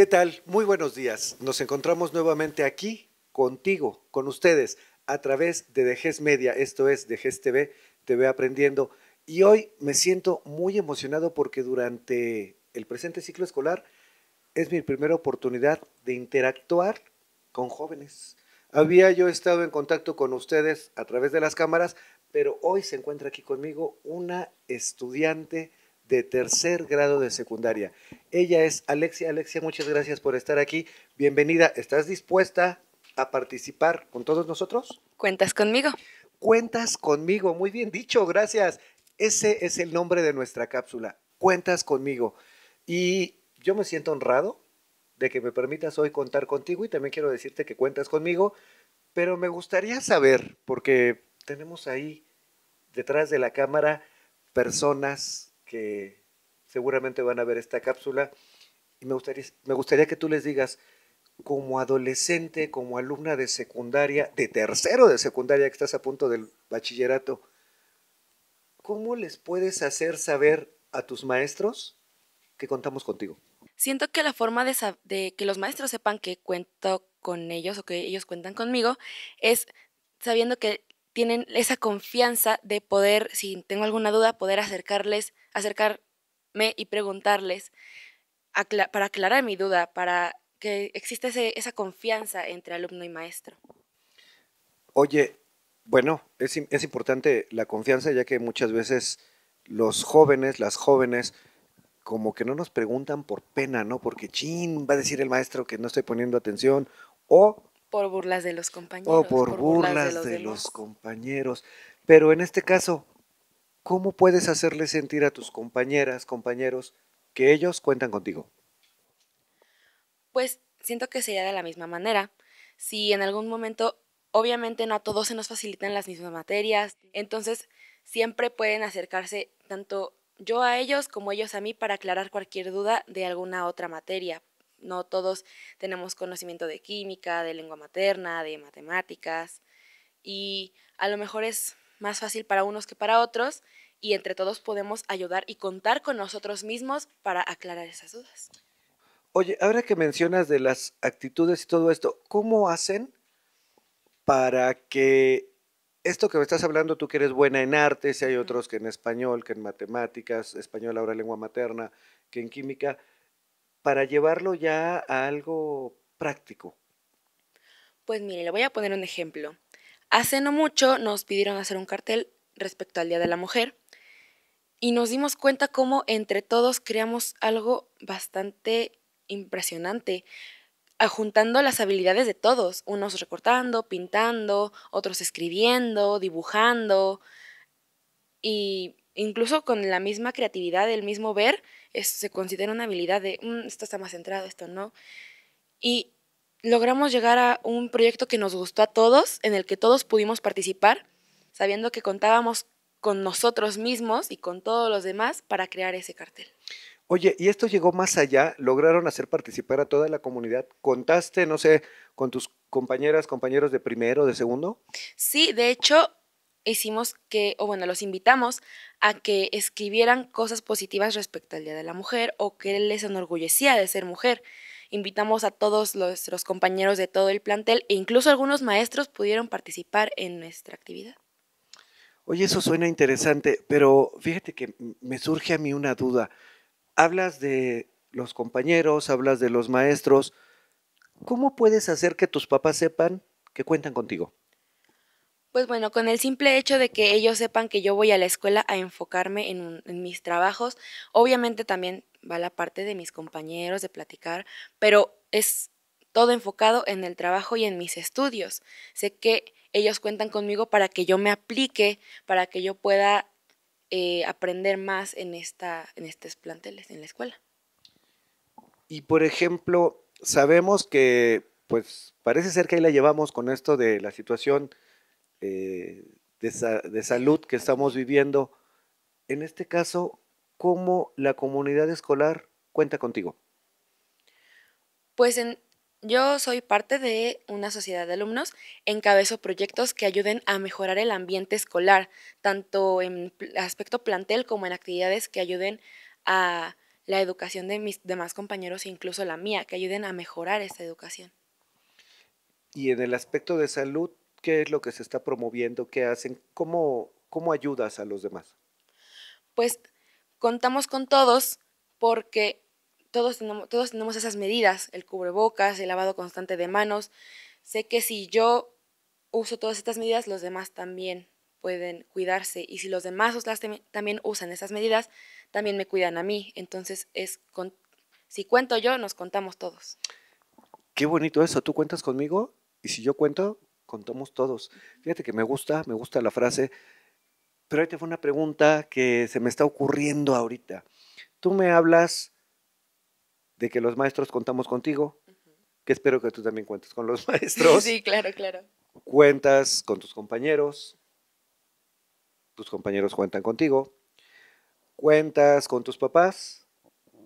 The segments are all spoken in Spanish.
¿Qué tal? Muy buenos días. Nos encontramos nuevamente aquí contigo, con ustedes, a través de Dejes Media, esto es Dejes TV, TV Aprendiendo. Y hoy me siento muy emocionado porque durante el presente ciclo escolar es mi primera oportunidad de interactuar con jóvenes. Había yo estado en contacto con ustedes a través de las cámaras, pero hoy se encuentra aquí conmigo una estudiante de tercer grado de secundaria. Ella es Alexia. Alexia, muchas gracias por estar aquí. Bienvenida. ¿Estás dispuesta a participar con todos nosotros? Cuentas conmigo. Cuentas conmigo. Muy bien dicho, gracias. Ese es el nombre de nuestra cápsula. Cuentas conmigo. Y yo me siento honrado de que me permitas hoy contar contigo y también quiero decirte que cuentas conmigo, pero me gustaría saber, porque tenemos ahí detrás de la cámara personas que seguramente van a ver esta cápsula. Y me gustaría, me gustaría que tú les digas, como adolescente, como alumna de secundaria, de tercero de secundaria que estás a punto del bachillerato, ¿cómo les puedes hacer saber a tus maestros que contamos contigo? Siento que la forma de, de que los maestros sepan que cuento con ellos o que ellos cuentan conmigo es sabiendo que tienen esa confianza de poder, si tengo alguna duda, poder acercarles acercarme y preguntarles para aclarar mi duda, para que exista esa confianza entre alumno y maestro. Oye, bueno, es, importante la confianza ya que muchas veces los jóvenes, las jóvenes, como que no nos preguntan por pena, ¿no? Porque chin, va a decir el maestro que no estoy poniendo atención o por burlas de los compañeros. O por, burlas, de los compañeros. Pero en este caso, ¿cómo puedes hacerle sentir a tus compañeras, compañeros, que ellos cuentan contigo? Pues siento que sería de la misma manera. Si en algún momento, obviamente no a todos se nos facilitan las mismas materias, entonces siempre pueden acercarse tanto yo a ellos como ellos a mí para aclarar cualquier duda de alguna otra materia. No todos tenemos conocimiento de química, de lengua materna, de matemáticas y a lo mejor es más fácil para unos que para otros y entre todos podemos ayudar y contar con nosotros mismos para aclarar esas dudas. Oye, ahora que mencionas de las actitudes y todo esto, ¿cómo hacen para que esto que me estás hablando, tú que eres buena en arte, si hay otros que en español, que en matemáticas, español ahora lengua materna, que en química, para llevarlo ya a algo práctico? Pues mire, le voy a poner un ejemplo. Hace no mucho nos pidieron hacer un cartel respecto al Día de la Mujer y nos dimos cuenta cómo entre todos creamos algo bastante impresionante, ah, juntando las habilidades de todos, unos recortando, pintando, otros escribiendo, dibujando y incluso con la misma creatividad, el mismo ver, se considera una habilidad de, mm, esto está más centrado, esto no. Y logramos llegar a un proyecto que nos gustó a todos, en el que todos pudimos participar, sabiendo que contábamos con nosotros mismos y con todos los demás para crear ese cartel. Oye, ¿y esto llegó más allá? ¿Lograron hacer participar a toda la comunidad? ¿Contaste, no sé, con tus compañeras, compañeros de primero, de segundo? Sí, de hecho, hicimos que, o bueno, los invitamos a que escribieran cosas positivas respecto al Día de la Mujer o que les enorgullecía de ser mujer. Invitamos a todos nuestros compañeros de todo el plantel e incluso algunos maestros pudieron participar en nuestra actividad. Oye, eso suena interesante, pero fíjate que me surge a mí una duda. Hablas de los compañeros, hablas de los maestros. ¿Cómo puedes hacer que tus papás sepan que cuentan contigo? Pues bueno, con el simple hecho de que ellos sepan que yo voy a la escuela a enfocarme en, en mis trabajos, obviamente también va la parte de mis compañeros, de platicar, pero es todo enfocado en el trabajo y en mis estudios. Sé que ellos cuentan conmigo para que yo me aplique, para que yo pueda eh, aprender más en, esta, en estos planteles, en la escuela. Y por ejemplo, sabemos que, pues parece ser que ahí la llevamos con esto de la situación eh, de salud que estamos viviendo. En este caso, cómo la comunidad escolar cuenta contigo? Pues yo soy parte de una sociedad de alumnos, encabezo proyectos que ayuden a mejorar el ambiente escolar, tanto en aspecto plantel como en actividades que ayuden a la educación de mis demás compañeros e incluso la mía, que ayuden a mejorar esta educación. Y en el aspecto de salud, ¿qué es lo que se está promoviendo? ¿Qué hacen? ¿Cómo, cómo ayudas a los demás? Pues contamos con todos porque todos tenemos, todos tenemos esas medidas, el cubrebocas, el lavado constante de manos. Sé que si yo uso todas estas medidas, los demás también pueden cuidarse y si los demás también usan esas medidas, también me cuidan a mí. Entonces, es si cuento yo, nos contamos todos. Qué bonito eso, tú cuentas conmigo y si yo cuento, contamos todos. Fíjate que me gusta, me gusta la frase pero ahí fue una pregunta que se me está ocurriendo ahorita. Tú me hablas de que los maestros contamos contigo, que espero que tú también cuentes con los maestros. sí, claro, claro. Cuentas con tus compañeros, tus compañeros cuentan contigo, cuentas con tus papás,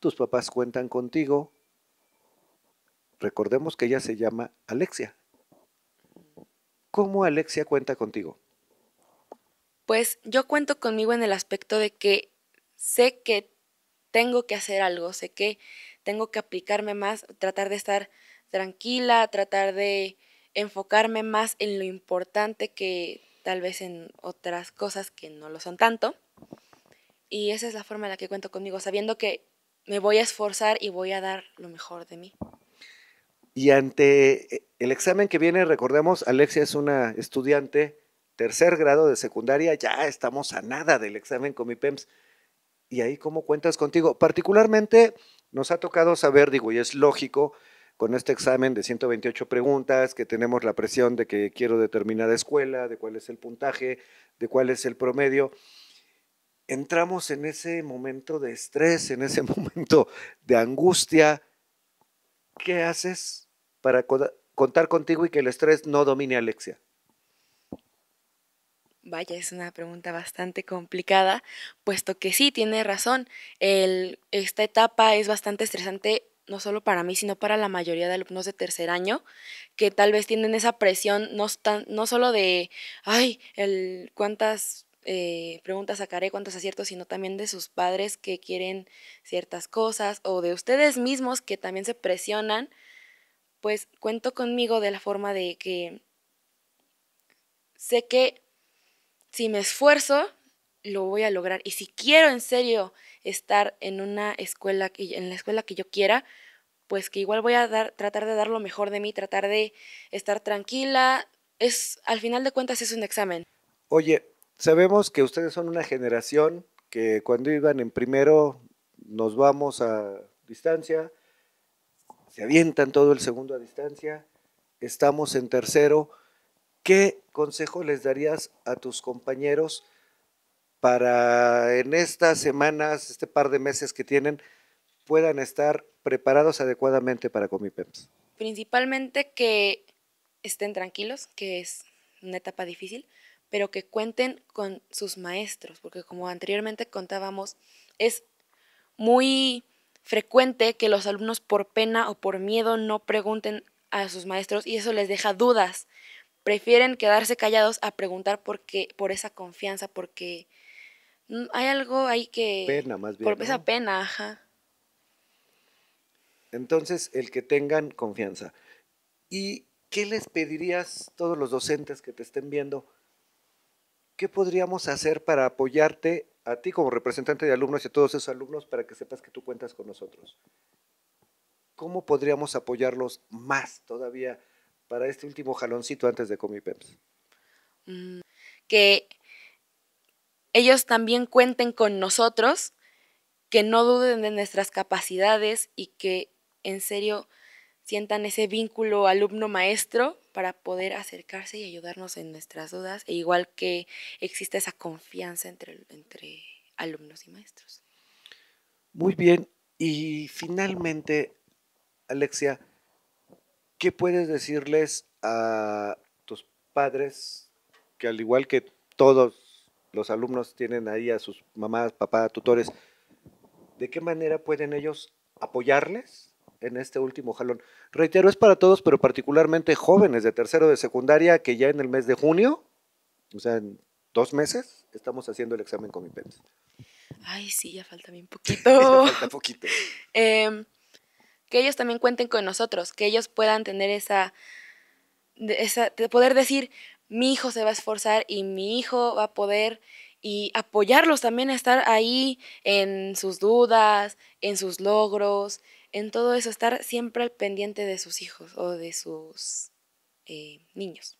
tus papás cuentan contigo. Recordemos que ella se llama Alexia. ¿Cómo Alexia cuenta contigo? pues yo cuento conmigo en el aspecto de que sé que tengo que hacer algo, sé que tengo que aplicarme más, tratar de estar tranquila, tratar de enfocarme más en lo importante que tal vez en otras cosas que no lo son tanto. Y esa es la forma en la que cuento conmigo, sabiendo que me voy a esforzar y voy a dar lo mejor de mí. Y ante el examen que viene, recordemos, Alexia es una estudiante tercer grado de secundaria, ya estamos a nada del examen con mi PEMS. Y ahí cómo cuentas contigo. Particularmente nos ha tocado saber, digo, y es lógico, con este examen de 128 preguntas, que tenemos la presión de que quiero determinada escuela, de cuál es el puntaje, de cuál es el promedio, entramos en ese momento de estrés, en ese momento de angustia. ¿Qué haces para contar contigo y que el estrés no domine a Alexia? Vaya, es una pregunta bastante complicada, puesto que sí, tiene razón. esta etapa es bastante estresante, no solo para mí, sino para la mayoría de alumnos de tercer año, que tal vez tienen esa presión no, tan, no solo de, ay, el, cuántas eh, preguntas sacaré, cuántos aciertos, sino también de sus padres que quieren ciertas cosas o de ustedes mismos que también se presionan, pues cuento conmigo de la forma de que sé que si me esfuerzo, lo voy a lograr. Y si quiero en serio estar en una escuela, en la escuela que yo quiera, pues que igual voy a tratar de dar lo mejor de mí, tratar de estar tranquila. Es, al final de cuentas, es un examen. Oye, sabemos que ustedes son una generación que cuando iban en primero nos vamos a distancia, se avientan todo el segundo a distancia, estamos en tercero. ¿Qué consejo les darías a tus compañeros para en estas semanas, este par de meses que tienen, puedan estar preparados adecuadamente para Comipems? Principalmente que estén tranquilos, que es una etapa difícil, pero que cuenten con sus maestros, porque como anteriormente contábamos, es muy frecuente que los alumnos por pena o por miedo no pregunten a sus maestros y eso les deja dudas prefieren quedarse callados a preguntar por por esa confianza, porque hay algo ahí que... Pena, más bien. Por esa pena, ajá. Entonces, el que tengan confianza. ¿Y qué les pedirías todos los docentes que te estén viendo? ¿Qué podríamos hacer para apoyarte a ti como representante de alumnos y a todos esos alumnos para que sepas que tú cuentas con nosotros? ¿Cómo podríamos apoyarlos más todavía? para este último jaloncito antes de Comipems? Mm, que ellos también cuenten con nosotros, que no duden de nuestras capacidades y que en serio sientan ese vínculo alumno-maestro para poder acercarse y ayudarnos en nuestras dudas, e igual que existe esa confianza entre, entre alumnos y maestros. Muy bien, y finalmente, Alexia, ¿Qué puedes decirles a tus padres que al igual que todos los alumnos tienen ahí a sus mamás, papás, tutores, ¿de qué manera pueden ellos apoyarles en este último jalón? Reitero, es para todos, pero particularmente jóvenes de tercero de secundaria que ya en el mes de junio, o sea, en dos meses, estamos haciendo el examen con mi Ay, sí, ya falta bien poquito. falta poquito. Em, que ellos también cuenten con nosotros, que ellos puedan tener esa, poder decir, mi hijo se va a esforzar y mi hijo va a poder y apoyarlos también a estar ahí en sus dudas, en sus logros, en todo eso, estar siempre al pendiente de sus hijos o de sus eh, niños.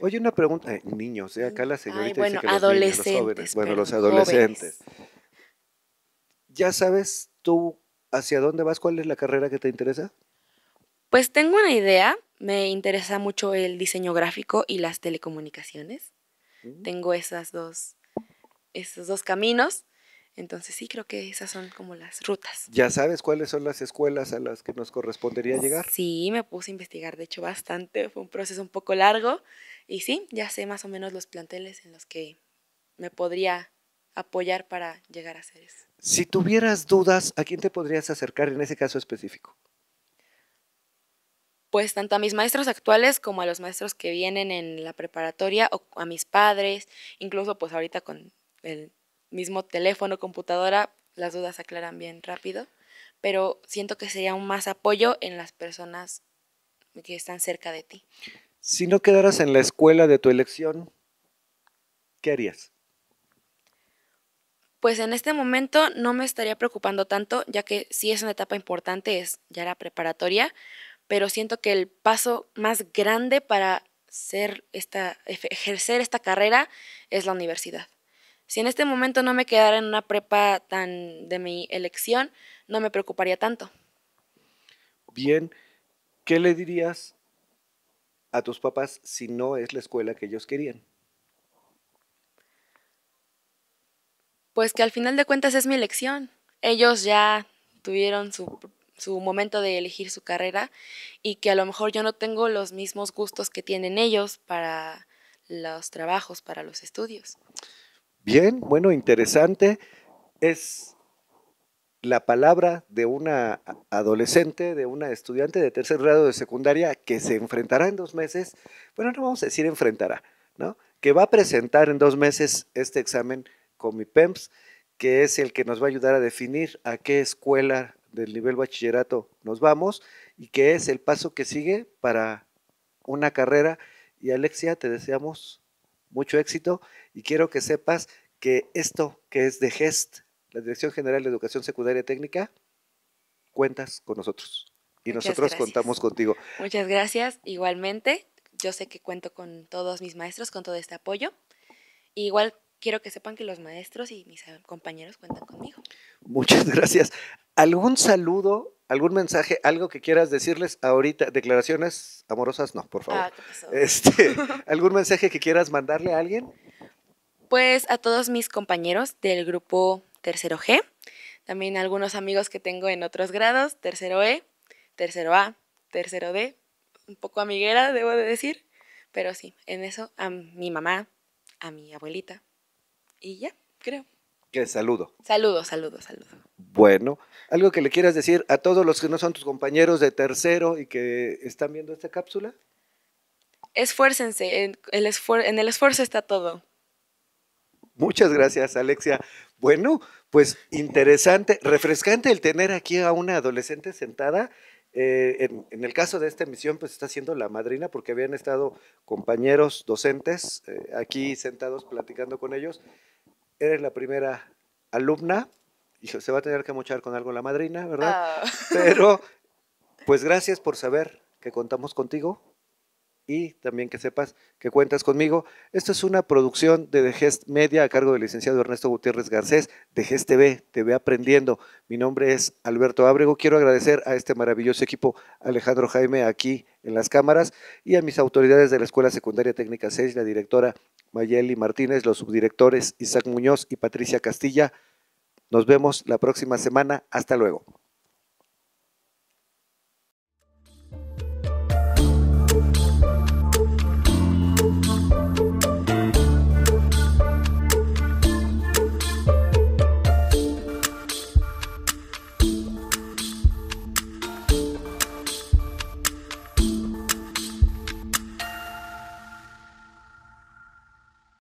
Oye, una pregunta, eh, niños, eh, acá la señorita Ay, bueno, adolescentes, los jóvenes, bueno, los adolescentes. Ya sabes tú ¿Hacia dónde vas? ¿Cuál es la carrera que te interesa? Pues tengo una idea. Me interesa mucho el diseño gráfico y las telecomunicaciones. Mm. Tengo esas dos, esos dos caminos. Entonces sí, creo que esas son como las rutas. ¿Ya sabes cuáles son las escuelas a las que nos correspondería llegar? Sí, me puse a investigar, de hecho, bastante. Fue un proceso un poco largo. Y sí, ya sé más o menos los planteles en los que me podría apoyar para llegar a ser eso. Si tuvieras dudas, ¿a quién te podrías acercar en ese caso específico? Pues tanto a mis maestros actuales como a los maestros que vienen en la preparatoria o a mis padres, incluso pues ahorita con el mismo teléfono, computadora, las dudas aclaran bien rápido, pero siento que sería un más apoyo en las personas que están cerca de ti. Si no quedaras en la escuela de tu elección, ¿qué harías? pues en este momento no me estaría preocupando tanto, ya que sí es una etapa importante, es ya la preparatoria, pero siento que el paso más grande para ser esta, ejercer esta carrera es la universidad. Si en este momento no me quedara en una prepa tan de mi elección, no me preocuparía tanto. Bien, ¿qué le dirías a tus papás si no es la escuela que ellos querían? pues que al final de cuentas es mi elección. Ellos ya tuvieron su, momento de elegir su carrera y que a lo mejor yo no tengo los mismos gustos que tienen ellos para los trabajos, para los estudios. Bien, bueno, interesante. Es la palabra de una adolescente, de una estudiante de tercer grado de secundaria que se enfrentará en dos meses, bueno, no vamos a decir enfrentará, ¿no? Que va a presentar en dos meses este examen Pemps, que es el que nos va a ayudar a definir a qué escuela del nivel bachillerato nos vamos y que es el paso que sigue para una carrera. Y Alexia, te deseamos mucho éxito y quiero que sepas que esto que es de GEST, la Dirección General de Educación Secundaria Técnica, cuentas con nosotros y nosotros contamos contigo. Muchas gracias, igualmente. Yo sé que cuento con todos mis maestros, con todo este apoyo. Igual quiero que sepan que los maestros y mis compañeros cuentan conmigo. Muchas gracias. ¿Algún saludo, algún mensaje, algo que quieras decirles ahorita? Declaraciones amorosas, no, por favor. Ah, este, ¿Algún mensaje que quieras mandarle a alguien? Pues a todos mis compañeros del grupo tercero G, también a algunos amigos que tengo en otros grados, tercero E, tercero A, tercero D, un poco amiguera, debo de decir, pero sí, en eso a mi mamá, a mi abuelita, y ya, creo. Que saludo. Saludo, saludo, saludo. Bueno, algo que le quieras decir a todos los que no son tus compañeros de tercero y que están viendo esta cápsula. Esfuércense, en el, en el esfuerzo está todo. Muchas gracias, Alexia. Bueno, pues interesante, refrescante el tener aquí a una adolescente sentada eh, en, el caso de esta emisión, pues está siendo la madrina porque habían estado compañeros docentes eh, aquí sentados platicando con ellos. Eres la primera alumna, y se va a tener que mochar con algo la madrina, ¿verdad? Ah. Pero, pues gracias por saber que contamos contigo y también que sepas que cuentas conmigo. Esto es una producción de The Gest Media a cargo del licenciado Ernesto Gutiérrez Garcés, de Gest TV, TV Aprendiendo. Mi nombre es Alberto Ábrego. Quiero agradecer a este maravilloso equipo, Alejandro Jaime, aquí en las cámaras, y a mis autoridades de la Escuela Secundaria Técnica 6, la directora Mayeli Martínez, los subdirectores Isaac Muñoz y Patricia Castilla. Nos vemos la próxima semana. Hasta luego.